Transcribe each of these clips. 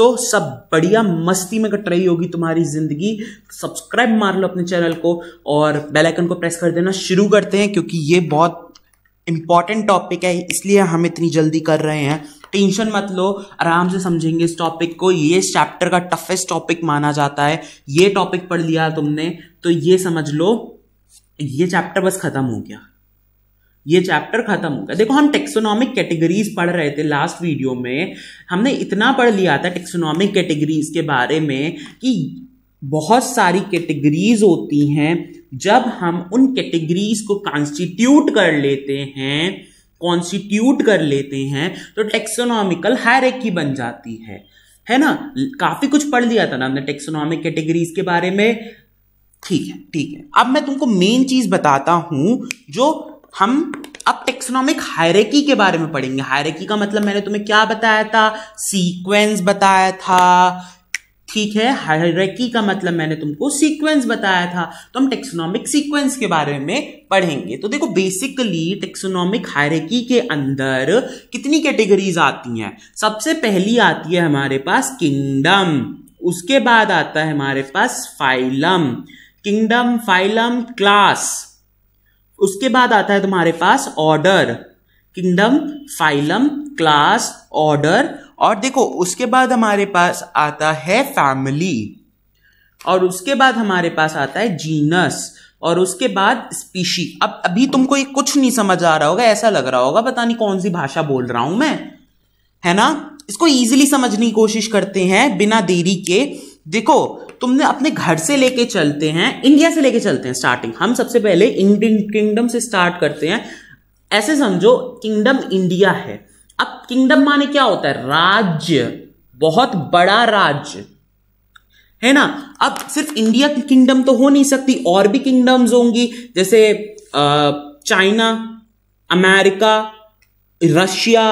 तो सब बढ़िया मस्ती में कट रही होगी तुम्हारी जिंदगी सब्सक्राइब मार लो अपने चैनल को और बेल आइकन को प्रेस कर देना शुरू करते हैं क्योंकि ये बहुत इंपॉर्टेंट टॉपिक है इसलिए हम इतनी जल्दी कर रहे हैं टेंशन मत लो आराम से समझेंगे इस टॉपिक को ये इस चैप्टर का टफेस्ट टॉपिक माना जाता है ये टॉपिक पढ़ लिया तुमने तो ये समझ लो ये चैप्टर बस खत्म हो गया ये चैप्टर खत्म हो गया देखो हम टेक्सोनॉमिक कैटेगरीज पढ़ रहे थे लास्ट वीडियो में हमने इतना पढ़ लिया था टेक्सोनॉमिक कैटेगरीज के बारे में कि बहुत सारी कैटेगरीज होती हैं जब हम उन कैटेगरीज को कॉन्स्टिट्यूट कर लेते हैं कॉन्स्टिट्यूट कर लेते हैं तो टेक्सोनॉमिकल हायरेकी बन जाती है है ना काफी कुछ पढ़ लिया था ना हमने टेक्सोनॉमिक कैटेगरीज के बारे में ठीक है ठीक है अब मैं तुमको मेन चीज बताता हूं जो हम अब टेक्सोनॉमिक हायरेकी के बारे में पढ़ेंगे हायरेकी का मतलब मैंने तुम्हें क्या बताया था सीक्वेंस बताया था ठीक है हायरेकी का मतलब मैंने तुमको सीक्वेंस बताया था तो हम टेक्सोनॉमिक सीक्वेंस के बारे में पढ़ेंगे तो देखो बेसिकली टेक्सोनॉमिक हायरेकी के अंदर कितनी कैटेगरीज आती हैं सबसे पहली आती है हमारे पास किंगडम उसके बाद आता है हमारे पास फाइलम किंगडम फाइलम क्लास उसके बाद आता है तुम्हारे पास order kingdom phylum class order और देखो उसके बाद हमारे पास आता है फैमिली और उसके बाद हमारे पास आता है जीनस और उसके बाद स्पीशी अब अभी तुमको ये कुछ नहीं समझ आ रहा होगा ऐसा लग रहा होगा पता नहीं कौन सी भाषा बोल रहा हूं मैं है ना इसको इजीली समझने की कोशिश करते हैं बिना देरी के देखो तुमने अपने घर से लेके चलते हैं इंडिया से लेके चलते हैं स्टार्टिंग हम सबसे पहले किंगडम से स्टार्ट करते हैं ऐसे समझो किंगडम इंडिया है अब किंगडम माने क्या होता है राज्य बहुत बड़ा राज्य है ना अब सिर्फ इंडिया की किंगडम तो हो नहीं सकती और भी किंगडम्स होंगी जैसे चाइना अमेरिका रशिया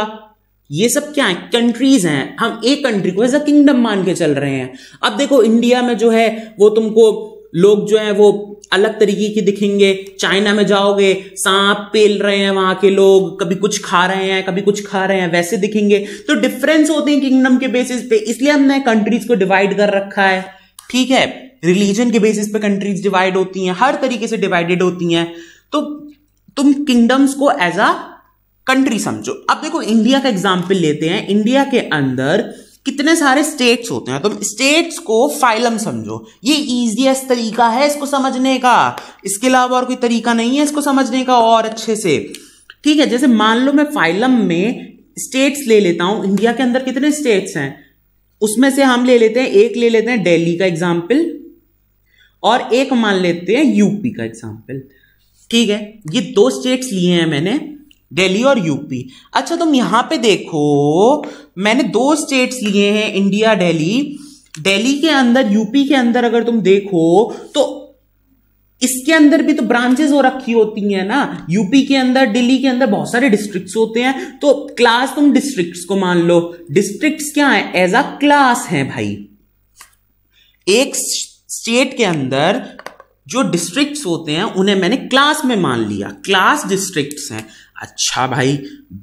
ये सब क्या है कंट्रीज हैं हम एक कंट्री को एज अ किंगडम मान के चल रहे हैं अब देखो इंडिया में जो है वो तुमको लोग जो है वो अलग तरीके की दिखेंगे चाइना में जाओगे सांप पेल रहे हैं वहां के लोग कभी कुछ खा रहे हैं कभी कुछ खा रहे हैं वैसे दिखेंगे तो डिफरेंस होते हैं किंगडम के बेसिस पे इसलिए हमने कंट्रीज को डिवाइड कर रखा है ठीक है रिलीजन के बेसिस पे कंट्रीज डिवाइड होती हैं हर तरीके से डिवाइडेड होती हैं तो तुम किंगडम्स को एज अ कंट्री समझो अब देखो इंडिया का एग्जाम्पल लेते हैं इंडिया के अंदर कितने सारे स्टेट्स होते हैं तुम तो स्टेट्स को फाइलम समझो ये इजीएस्ट तरीका है इसको समझने का इसके अलावा और कोई तरीका नहीं है इसको समझने का और अच्छे से ठीक है जैसे मान लो मैं फाइलम में स्टेट्स ले लेता हूं इंडिया के अंदर कितने स्टेट्स हैं उसमें से हम ले लेते हैं एक ले लेते हैं दिल्ली का एग्जाम्पल और एक मान लेते हैं यूपी का एग्जाम्पल ठीक है ये दो स्टेट्स लिए हैं मैंने दिल्ली और यूपी अच्छा तुम यहां पे देखो मैंने दो स्टेट्स लिए हैं इंडिया दिल्ली दिल्ली के अंदर यूपी के अंदर अगर तुम देखो तो इसके अंदर भी तो ब्रांचेस हो रखी होती हैं ना यूपी के अंदर दिल्ली के अंदर बहुत सारे डिस्ट्रिक्ट्स होते हैं तो क्लास तुम डिस्ट्रिक्ट्स को मान लो डिस्ट्रिक्ट्स क्या है एज अ क्लास है भाई एक स्टेट के अंदर जो डिस्ट्रिक्ट्स होते हैं उन्हें मैंने क्लास में मान लिया क्लास डिस्ट्रिक्ट्स हैं अच्छा भाई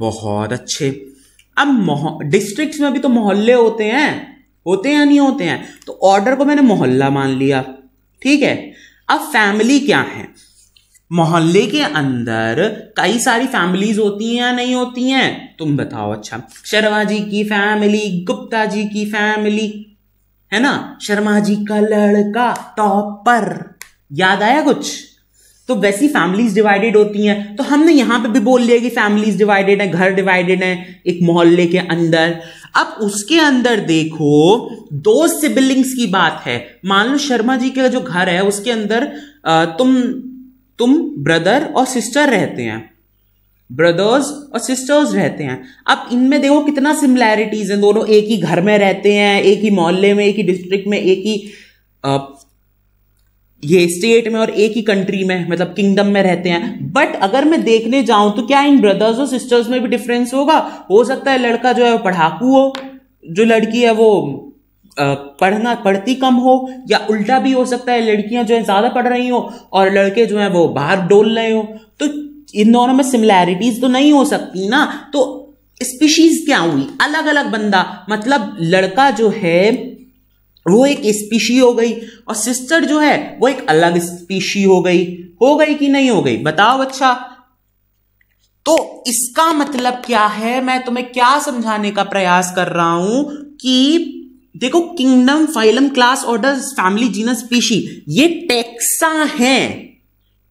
बहुत अच्छे अब डिस्ट्रिक्ट्स में भी तो मोहल्ले होते हैं होते हैं या नहीं होते हैं तो ऑर्डर को मैंने मोहल्ला मान लिया ठीक है अब फैमिली क्या है मोहल्ले के अंदर कई सारी फैमिलीज होती हैं या नहीं होती हैं तुम बताओ अच्छा शर्मा जी की फैमिली गुप्ता जी की फैमिली है ना शर्मा जी का लड़का टॉपर याद आया कुछ तो वैसी फैमिलीज डिवाइडेड होती हैं तो हमने यहां पे भी बोल लिया कि फैमिलीज डिवाइडेड है घर डिवाइडेड है एक मोहल्ले के अंदर अब उसके अंदर देखो दो सिबलिंग्स की बात है मान लो शर्मा जी का जो घर है उसके अंदर तुम तुम ब्रदर और सिस्टर रहते हैं ब्रदर्स और सिस्टर्स रहते हैं अब इनमें देखो कितना सिमिलैरिटीज हैं दोनों एक ही घर में रहते हैं एक ही मोहल्ले में एक ही डिस्ट्रिक्ट में एक ही ये स्टेट में और एक ही कंट्री में मतलब किंगडम में रहते हैं बट अगर मैं देखने जाऊं तो क्या इन ब्रदर्स और सिस्टर्स में भी डिफरेंस होगा हो सकता है लड़का जो है वो पढ़ाकू हो जो लड़की है वो पढ़ना पढ़ती कम हो या उल्टा भी हो सकता है लड़कियां जो है ज़्यादा पढ़ रही हो और लड़के जो है वो बाहर डोल रहे हो तो इन दोनों में सिमिलैरिटीज तो नहीं हो सकती ना तो स्पीशीज क्या हुई अलग अलग बंदा मतलब लड़का जो है वो एक स्पीशी हो गई और सिस्टर जो है वो एक अलग स्पीशी हो गई हो गई कि नहीं हो गई बताओ अच्छा तो इसका मतलब क्या है मैं तुम्हें क्या समझाने का प्रयास कर रहा हूं कि देखो kingdom phylum class order family genus species ये टेक्सा है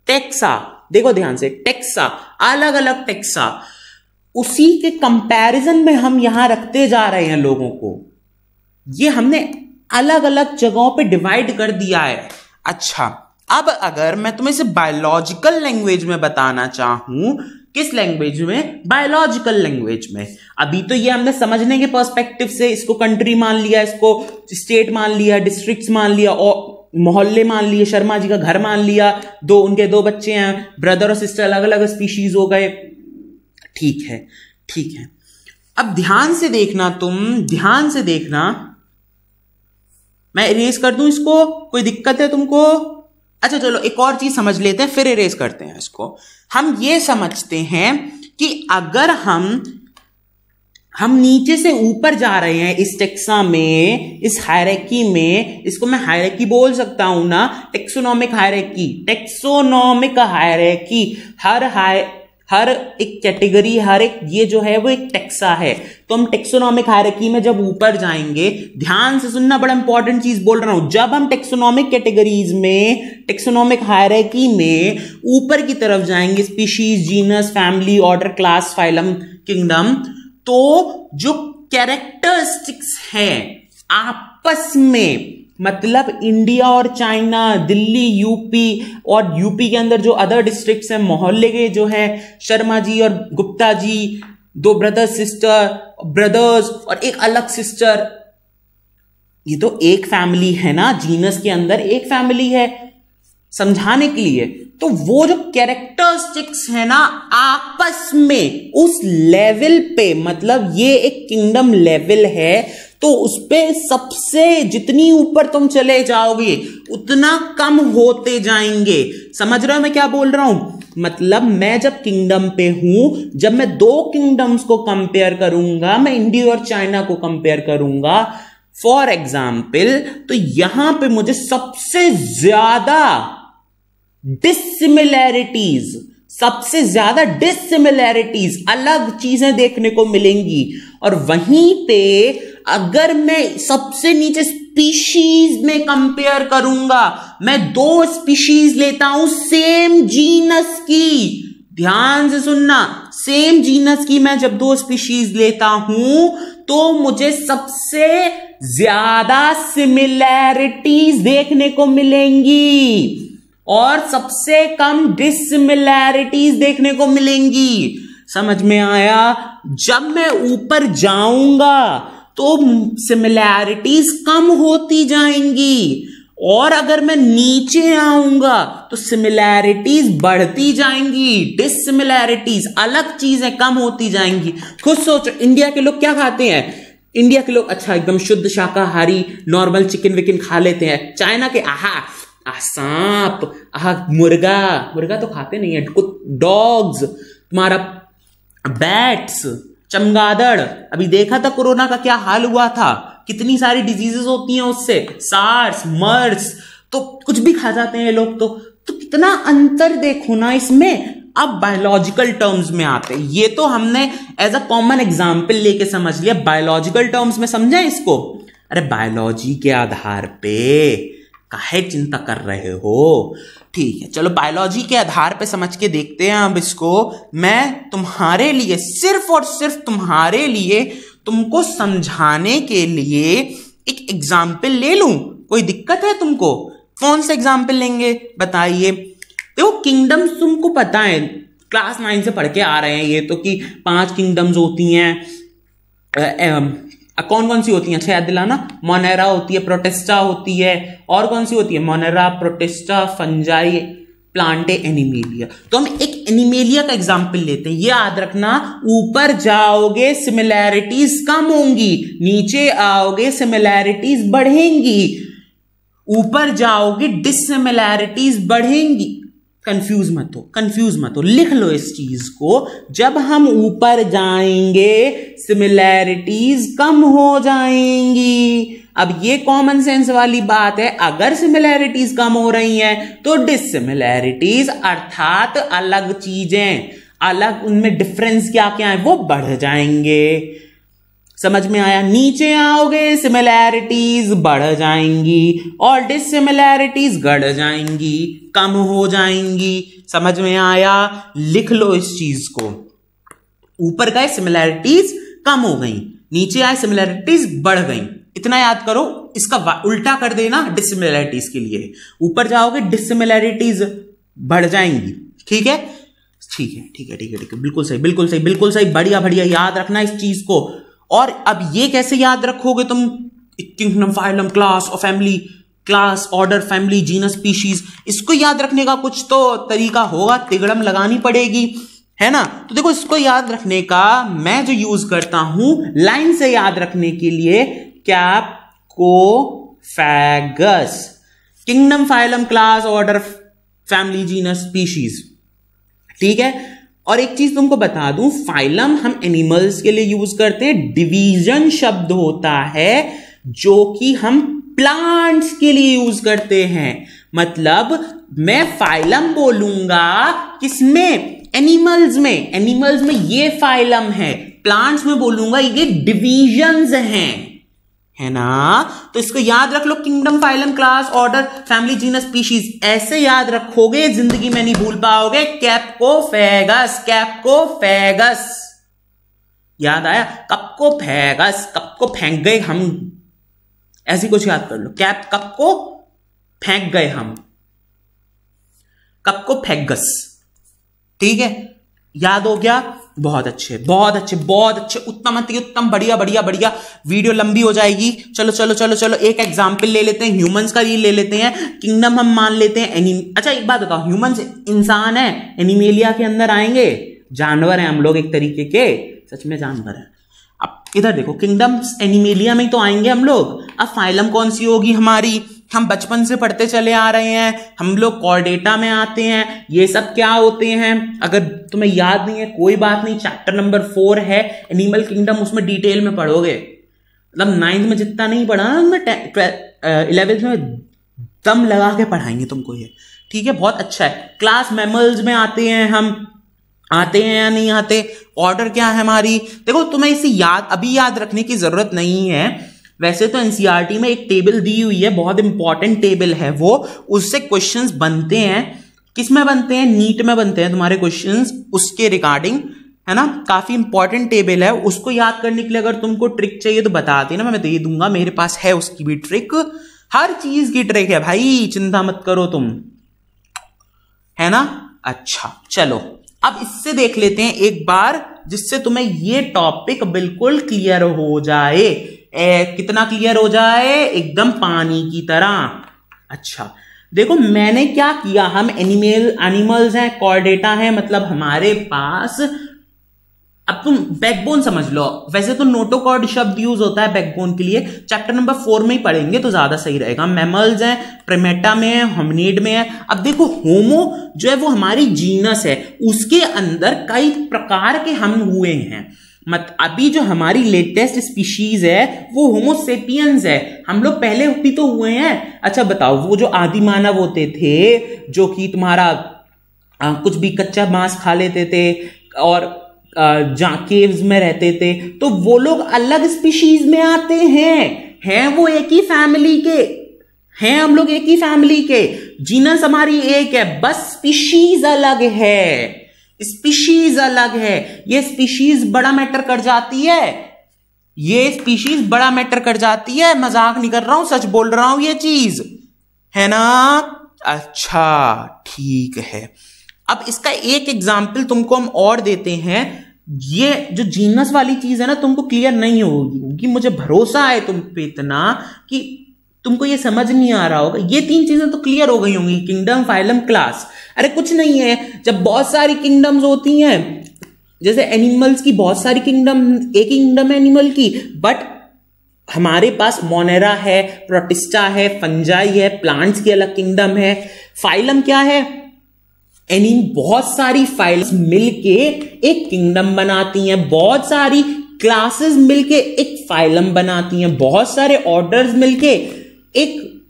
टेक्सा देखो ध्यान से टेक्सा अलग अलग टेक्सा उसी के कंपैरिजन में हम यहां रखते जा रहे हैं लोगों को ये हमने अलग अलग जगहों पे डिवाइड कर दिया है अच्छा अब अगर मैं तुम्हें इसे बायोलॉजिकल लैंग्वेज में बताना चाहूं किस लैंग्वेज में बायोलॉजिकल लैंग्वेज में अभी तो ये हमने समझने के पर्सपेक्टिव से इसको कंट्री मान लिया इसको स्टेट मान लिया डिस्ट्रिक्ट मान लिया और मोहल्ले मान लिए शर्मा जी का घर मान लिया दो उनके दो बच्चे हैं ब्रदर और सिस्टर अलग अलग स्पीशीज हो गए ठीक है ठीक है अब ध्यान से देखना तुम ध्यान से देखना मैं इरेज कर दूं इसको कोई दिक्कत है तुमको अच्छा चलो एक और चीज समझ लेते हैं फिर इरेज करते हैं इसको हम ये समझते हैं कि अगर हम हम नीचे से ऊपर जा रहे हैं इस टेक्सा में इस हायरकी में इसको मैं हायरकी बोल सकता हूं ना टेक्सोनॉमिक हायरकी टेक्सोनॉमिक हायरकी हर हाय हर एक कैटेगरी हर एक ये जो है वो एक टेक्सा है तो हम टेक्सोनॉमिक हायरकी में जब ऊपर जाएंगे ध्यान से सुनना बड़ा इंपॉर्टेंट चीज बोल रहा हूं जब हम टेक्सोनॉमिक कैटेगरीज में टेक्सोनॉमिक हायरकी में ऊपर की तरफ जाएंगे species genus family order class phylum kingdom तो जो कैरेक्टरिस्टिक्स हैं आपस में मतलब इंडिया और चाइना दिल्ली यूपी और यूपी के अंदर जो अदर डिस्ट्रिक्ट्स हैं मोहल्ले के जो है शर्मा जी और गुप्ता जी दो ब्रदर सिस्टर ब्रदर्स और एक अलग सिस्टर ये तो एक फैमिली है ना जीनस के अंदर एक फैमिली है समझाने के लिए तो वो जो कैरेक्टरिस्टिक्स है ना आपस में उस लेवल पे मतलब ये एक किंगडम लेवल है तो उस पर सबसे जितनी ऊपर तुम चले जाओगे उतना कम होते जाएंगे समझ रहे हो मैं क्या बोल रहा हूं मतलब मैं जब किंगडम पे हूं जब मैं दो किंगडम्स को कंपेयर करूंगा मैं इंडिया और चाइना को कंपेयर करूंगा फॉर एग्जाम्पल तो यहां पे मुझे सबसे ज्यादा डिसिमिलैरिटीज सबसे ज्यादा डिसिमिलैरिटीज अलग चीजें देखने को मिलेंगी और वहीं पे अगर मैं सबसे नीचे स्पीशीज में कंपेयर करूंगा मैं दो स्पीशीज लेता हूं सेम जीनस की ध्यान से सुनना सेम जीनस की मैं जब दो स्पीशीज लेता हूं तो मुझे सबसे ज्यादा सिमिलैरिटीज देखने को मिलेंगी और सबसे कम डिसिमिलैरिटीज देखने को मिलेंगी समझ में आया जब मैं ऊपर जाऊंगा तो सिमिलैरिटीज कम होती जाएंगी और अगर मैं नीचे आऊंगा तो सिमिलैरिटीज बढ़ती जाएंगी डिसिमिलैरिटीज अलग चीजें कम होती जाएंगी खुद सोचो इंडिया के लोग क्या खाते हैं इंडिया के लोग अच्छा एकदम शुद्ध शाकाहारी नॉर्मल चिकन विकन खा लेते हैं चाइना के आहा आ सांप आ मुर्गा मुर्गा तो खाते नहीं है डॉग्स तुम्हारा बैट्स चमगादड़ अभी देखा था कोरोना का क्या हाल हुआ था कितनी सारी डिजीजेस होती हैं उससे सार्स मर्स तो कुछ भी खा जाते हैं लोग तो तो कितना अंतर देखो ना इसमें अब बायोलॉजिकल टर्म्स में आते हैं ये तो हमने एज अ कॉमन एग्जाम्पल लेके समझ लिया बायोलॉजिकल टर्म्स में समझा इसको अरे बायोलॉजी के आधार पे काहे चिंता कर रहे हो ठीक है चलो बायोलॉजी के आधार पे समझ के देखते हैं अब इसको मैं तुम्हारे लिए सिर्फ और सिर्फ तुम्हारे लिए तुमको समझाने के लिए एक एग्जाम्पल ले लूं कोई दिक्कत है तुमको कौन सा एग्जाम्पल लेंगे बताइए देखो किंगडम्स तुमको पता है क्लास नाइन से पढ़ के आ रहे हैं ये तो कि पांच किंगडम्स होती हैं कौन कौन सी होती हैं अच्छा याद दिलाना मोनेरा होती है प्रोटेस्टा होती है और कौन सी होती है Monera Protista Fungi Plantae Animalia तो हम एक एनिमेलिया का एग्जाम्पल लेते हैं ये याद रखना ऊपर जाओगे सिमिलैरिटीज कम होंगी नीचे आओगे सिमिलैरिटीज बढ़ेंगी ऊपर जाओगे डिसिमिलैरिटीज बढ़ेंगी कंफ्यूज मत हो कंफ्यूज मत हो लिख लो इस चीज को जब हम ऊपर जाएंगे सिमिलैरिटीज कम हो जाएंगी अब ये कॉमन सेंस वाली बात है अगर सिमिलैरिटीज कम हो रही हैं तो डिसिमिलैरिटीज अर्थात अलग चीजें अलग उनमें डिफरेंस क्या क्या है वो बढ़ जाएंगे समझ में आया नीचे आओगे सिमिलैरिटीज बढ़ जाएंगी और डिसिमिलैरिटीज गढ़ जाएंगी कम हो जाएंगी समझ में आया लिख लो इस चीज को ऊपर गए सिमिलैरिटीज कम हो गई नीचे आए सिमिलैरिटीज बढ़ गई इतना याद करो इसका उल्टा कर देना डिसिमिलैरिटीज के लिए ऊपर जाओगे डिसिमिलैरिटीज बढ़ जाएंगी ठीक है ठीक है ठीक है ठीक है ठीक है बिल्कुल सही बिल्कुल सही बिल्कुल सही बढ़िया बढ़िया याद रखना इस चीज को और अब ये कैसे याद रखोगे तुम किंगडम फाइलम क्लास और family class order family genus species इसको याद रखने का कुछ तो तरीका होगा तिगड़म लगानी पड़ेगी है ना तो देखो इसको याद रखने का मैं जो यूज करता हूं लाइन से याद रखने के लिए कैप को फैगस kingdom phylum class order family genus species ठीक है और एक चीज तुमको बता दूं फाइलम हम एनिमल्स के लिए यूज करते हैं डिवीजन शब्द होता है जो कि हम प्लांट्स के लिए यूज करते हैं मतलब मैं फाइलम बोलूंगा किसमें एनिमल्स में एनिमल्स में ये फाइलम है प्लांट्स में बोलूंगा ये डिवीजन हैं है ना तो इसको याद रख लो kingdom phylum class order family genus species ऐसे याद रखोगे जिंदगी में नहीं भूल पाओगे कैपको फैगस कैपको फैगस याद आया कप को फैगस कप को फेंक गए हम ऐसी कुछ याद कर लो कैप कप को फेंक गए हम कप को फैगस ठीक है याद हो गया बहुत अच्छे बहुत अच्छे बहुत अच्छे उत्तम अति उत्तम बढ़िया बढ़िया बढ़िया वीडियो लंबी हो जाएगी चलो चलो चलो चलो एक एग्जाम्पल ले लेते हैं ह्यूमंस का ये ले लेते हैं किंगडम हम मान लेते हैं एनिम अच्छा एक बात बताओ ह्यूमंस इंसान है एनिमेलिया के अंदर आएंगे जानवर हैं हम लोग एक तरीके के सच में जानवर हैं अब इधर देखो किंगडम एनिमेलिया में तो आएंगे हम लोग अब फाइलम कौन सी होगी हमारी हम बचपन से पढ़ते चले आ रहे हैं हम लोग कॉर्डेटा में आते हैं ये सब क्या होते हैं अगर तुम्हें याद नहीं है कोई बात नहीं चैप्टर नंबर फोर है एनिमल किंगडम उसमें डिटेल में पढ़ोगे मतलब नाइन्थ में जितना नहीं पढ़ा उसमें इलेवेंथ में दम लगा के पढ़ाएंगे तुमको ये ठीक है बहुत अच्छा है क्लास मेमल्स में आते हैं हम आते हैं या नहीं आते ऑर्डर क्या है हमारी देखो तुम्हें इसे याद अभी याद रखने की जरूरत नहीं है वैसे तो एनसीईआरटी e में एक टेबल दी हुई है बहुत इंपॉर्टेंट टेबल है वो उससे क्वेश्चंस बनते हैं किस में बनते हैं नीट में बनते हैं तुम्हारे क्वेश्चंस उसके रिगार्डिंग है ना काफी इंपॉर्टेंट टेबल है उसको याद करने के लिए अगर तुमको ट्रिक चाहिए तो बता देना मैं दे तो दूंगा मेरे पास है उसकी भी ट्रिक हर चीज की ट्रिक है भाई चिंता मत करो तुम है ना अच्छा चलो अब इससे देख लेते हैं एक बार जिससे तुम्हें ये टॉपिक बिल्कुल क्लियर हो जाए ए, कितना क्लियर हो जाए एकदम पानी की तरह अच्छा देखो मैंने क्या किया हम एनिमल एनिमल्स हैं कॉर्डेटा है मतलब हमारे पास अब तुम बैकबोन समझ लो वैसे तो नोटोकॉर्ड शब्द यूज होता है बैकबोन के लिए चैप्टर नंबर फोर में ही पढ़ेंगे तो ज्यादा सही रहेगा मेमल्स हैं प्रेमेटा में है होमनेड में है अब देखो होमो जो है वो हमारी जीनस है उसके अंदर कई प्रकार के हम हुए हैं मत अभी जो हमारी लेटेस्ट स्पीशीज है वो होमोसेपियंस है हम लोग पहले भी तो हुए हैं अच्छा बताओ वो जो आदि मानव होते थे जो कि तुम्हारा आ, कुछ भी कच्चा मांस खा लेते थे और जहाँ केव्स में रहते थे तो वो लोग अलग स्पीशीज में आते हैं हैं वो एक ही फैमिली के हैं हम लोग एक ही फैमिली के जीनस हमारी एक है बस स्पीशीज अलग है स्पीशीज अलग है ये स्पीशीज बड़ा मैटर कर जाती है ये स्पीशीज बड़ा मैटर कर जाती है मजाक नहीं कर रहा हूं सच बोल रहा हूं ये चीज है ना अच्छा ठीक है अब इसका एक एग्जाम्पल तुमको हम और देते हैं ये जो जीनस वाली चीज है ना तुमको क्लियर नहीं होगी क्योंकि मुझे भरोसा है तुम पे इतना कि तुमको ये समझ नहीं आ रहा होगा ये तीन चीजें तो क्लियर हो गई होंगी किंगडम फाइलम क्लास अरे कुछ नहीं है जब बहुत सारी किंगडम्स होती हैं जैसे एनिमल्स की बहुत सारी किंगडम एक किंगडम है एनिमल की बट हमारे पास मोनेरा है प्रोटिस्टा है फंजाई है प्लांट्स की अलग किंगडम है फाइलम क्या है एनिम बहुत सारी फाइल्स मिलके एक किंगडम बनाती हैं बहुत सारी क्लासेस मिलके एक फाइलम बनाती हैं बहुत सारे ऑर्डर्स मिलके एक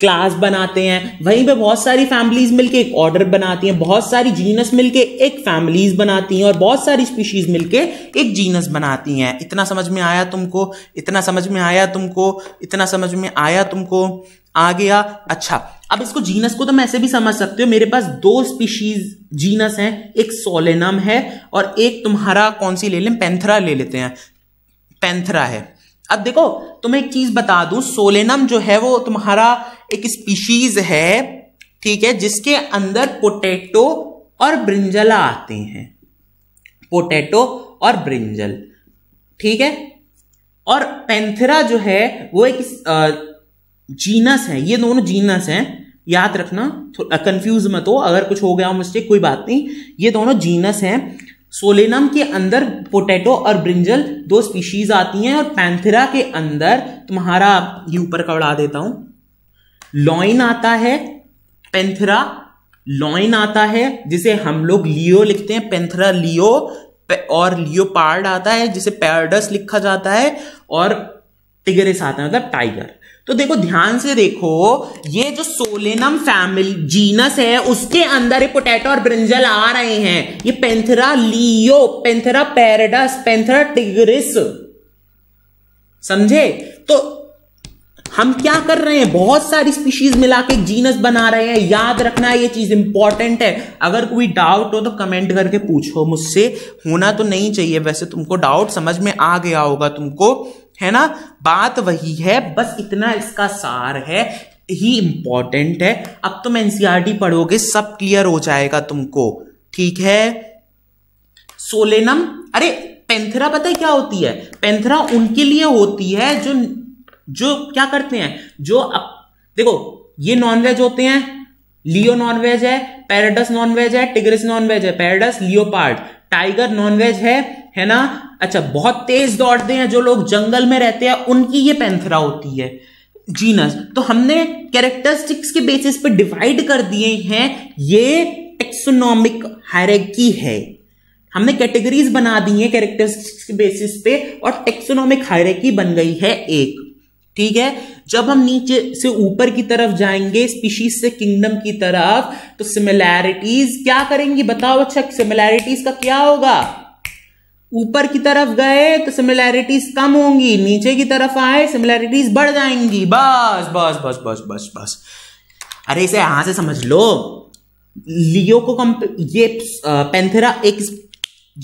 क्लास बनाते हैं वहीं पे बहुत सारी फैमिलीज मिलके एक ऑर्डर बनाती हैं बहुत सारी जीनस मिलके एक फैमिलीज बनाती हैं और बहुत सारी स्पीशीज मिलके एक जीनस बनाती हैं इतना समझ में आया तुमको इतना समझ में आया तुमको इतना समझ में आया तुमको आ गया अच्छा अब इसको जीनस को तो मैं ऐसे भी समझ सकते हो मेरे पास दो स्पीशीज जीनस हैं एक सोलेनम है और एक तुम्हारा कौन सी ले लें पेंथरा ले लेते हैं पेंथरा है अब देखो तुम्हें एक चीज बता दूं सोलेनम जो है वो तुम्हारा एक स्पीशीज है ठीक है जिसके अंदर पोटैटो और ब्रिंजला आते हैं पोटैटो और ब्रिंजल ठीक है और पेंथेरा जो है वो एक जीनस है ये दोनों जीनस हैं याद रखना कंफ्यूज मत हो अगर कुछ हो गया हो मुझसे कोई बात नहीं ये दोनों जीनस हैं सोलेनम के अंदर पोटैटो और ब्रिंजल दो स्पीशीज आती हैं और पैंथेरा के अंदर तुम्हारा ये ऊपर का उड़ा देता हूं लॉइन आता है पेंथरा लॉइन आता है जिसे हम लोग लियो लिखते हैं पेंथरा लियो और लियो पार्ड आता है जिसे पैरडस लिखा जाता है और टिगरेस आता है मतलब टाइगर तो देखो ध्यान से देखो ये जो सोलेनम फैमिली जीनस है उसके अंदर ये पोटैटो और ब्रिंजल आ रहे हैं ये पेंथरा लियो पेंथरा पेरेडस पेंथरा टिग्रिस समझे तो हम क्या कर रहे हैं बहुत सारी स्पीशीज मिला के जीनस बना रहे हैं याद रखना ये चीज इंपॉर्टेंट है अगर कोई डाउट हो तो कमेंट करके पूछो मुझसे होना तो नहीं चाहिए वैसे तुमको डाउट समझ में आ गया होगा तुमको है ना बात वही है बस इतना इसका सार है ही इंपॉर्टेंट है अब तुम एनसीआरटी e पढ़ोगे सब क्लियर हो जाएगा तुमको ठीक है सोलेनम अरे पेंथरा पता है क्या होती है पेंथरा उनके लिए होती है जो जो क्या करते हैं जो अप, देखो ये नॉनवेज होते हैं लियो नॉनवेज है पैराडस नॉनवेज है टिग्रिस नॉनवेज है पैराडस लियोपार्ड टाइगर नॉनवेज है है ना अच्छा बहुत तेज दौड़ते हैं जो लोग जंगल में रहते हैं उनकी ये पेंथरा होती है जीनस तो हमने कैरेक्टरिस्टिक्स के बेसिस पे डिवाइड कर दिए हैं ये टेक्सोनॉमिक हायरेकी है हमने कैटेगरीज बना दी है कैरेक्टरिस्टिक्स के बेसिस पे और टेक्सोनॉमिक हायरेकी बन गई है एक ठीक है जब हम नीचे से ऊपर की तरफ जाएंगे स्पीशीज से किंगडम की तरफ तो सिमिलैरिटीज क्या करेंगी बताओ अच्छा सिमिलैरिटीज का क्या होगा ऊपर की तरफ गए तो सिमिलैरिटीज कम होंगी नीचे की तरफ आए सिमिलैरिटीज बढ़ जाएंगी बस बस बस बस बस बस अरे इसे यहां से समझ लो लियो को कम ये पेंथेरा एक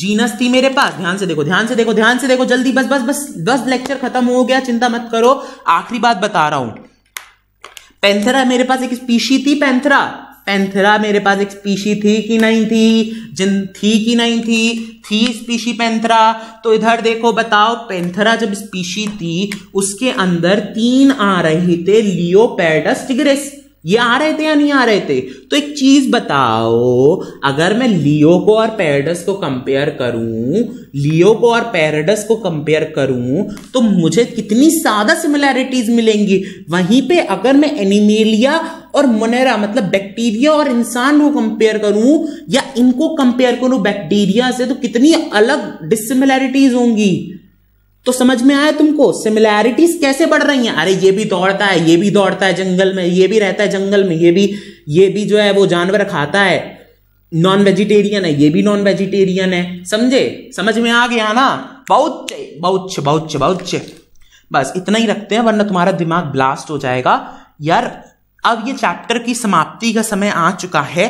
जीनस थी मेरे पास ध्यान से देखो ध्यान से देखो ध्यान से देखो जल्दी बस बस बस बस लेक्चर खत्म हो गया चिंता मत करो आखिरी बात बता रहा हूं पेंथरा मेरे पास एक स्पीशी थी पेंथरा पेंथरा मेरे पास एक स्पीशी थी कि नहीं थी जिन थी कि नहीं थी थी स्पीशी पेंथरा तो इधर देखो बताओ पेंथरा जब स्पीशी थी उसके अंदर तीन आ रहे थे लियोपैडस टिग्रेस ये आ रहे थे या नहीं आ रहे थे तो एक चीज बताओ अगर मैं लियो को और पेरेडस को कंपेयर करूं लियो को और पेरेडस को कंपेयर करूं तो मुझे कितनी ज्यादा सिमिलैरिटीज मिलेंगी वहीं पे अगर मैं एनिमेलिया और मोनेरा मतलब बैक्टीरिया और इंसान को कंपेयर करूं या इनको कंपेयर करूं बैक्टीरिया से तो कितनी अलग डिसिमिलैरिटीज होंगी तो समझ में आया तुमको सिमिलैरिटीज कैसे बढ़ रही हैं अरे ये भी दौड़ता है ये भी दौड़ता है जंगल में ये भी रहता है जंगल में ये भी ये भी जो है वो जानवर खाता है नॉन वेजिटेरियन है ये भी नॉन वेजिटेरियन है समझे समझ में आ गया ना बहुत बहुत बहुत बहुत बस इतना ही रखते हैं वरना तुम्हारा दिमाग ब्लास्ट हो जाएगा यार अब ये चैप्टर की समाप्ति का समय आ चुका है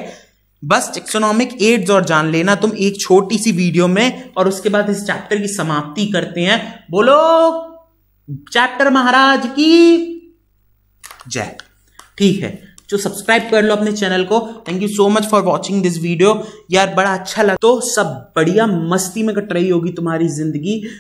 बस टेक्सोनॉमिक एड्स और जान लेना तुम एक छोटी सी वीडियो में और उसके बाद इस चैप्टर की समाप्ति करते हैं बोलो चैप्टर महाराज की जय ठीक है जो सब्सक्राइब कर लो अपने चैनल को thank you so much for watching this video यार बड़ा अच्छा लगा तो सब बढ़िया मस्ती में कट रही होगी तुम्हारी जिंदगी